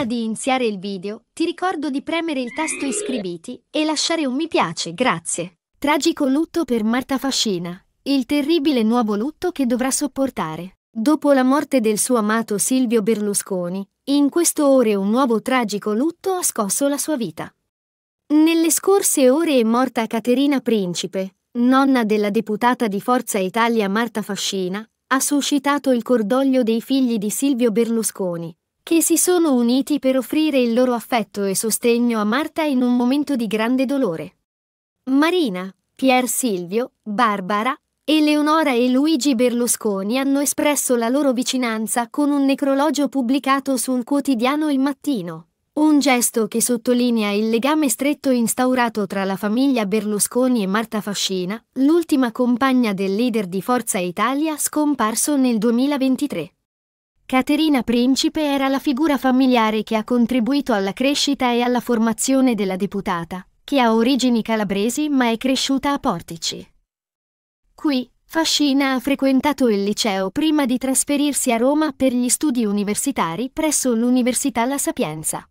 Prima di iniziare il video, ti ricordo di premere il tasto iscriviti e lasciare un mi piace, grazie. Tragico lutto per Marta Fascina, il terribile nuovo lutto che dovrà sopportare. Dopo la morte del suo amato Silvio Berlusconi, in questo ore un nuovo tragico lutto ha scosso la sua vita. Nelle scorse ore è morta Caterina Principe, nonna della deputata di Forza Italia Marta Fascina, ha suscitato il cordoglio dei figli di Silvio Berlusconi, che si sono uniti per offrire il loro affetto e sostegno a Marta in un momento di grande dolore. Marina, Pier Silvio, Barbara, Eleonora e Luigi Berlusconi hanno espresso la loro vicinanza con un necrologio pubblicato sul quotidiano Il Mattino. Un gesto che sottolinea il legame stretto instaurato tra la famiglia Berlusconi e Marta Fascina, l'ultima compagna del leader di Forza Italia scomparso nel 2023. Caterina Principe era la figura familiare che ha contribuito alla crescita e alla formazione della deputata, che ha origini calabresi ma è cresciuta a Portici. Qui, Fascina ha frequentato il liceo prima di trasferirsi a Roma per gli studi universitari presso l'Università La Sapienza.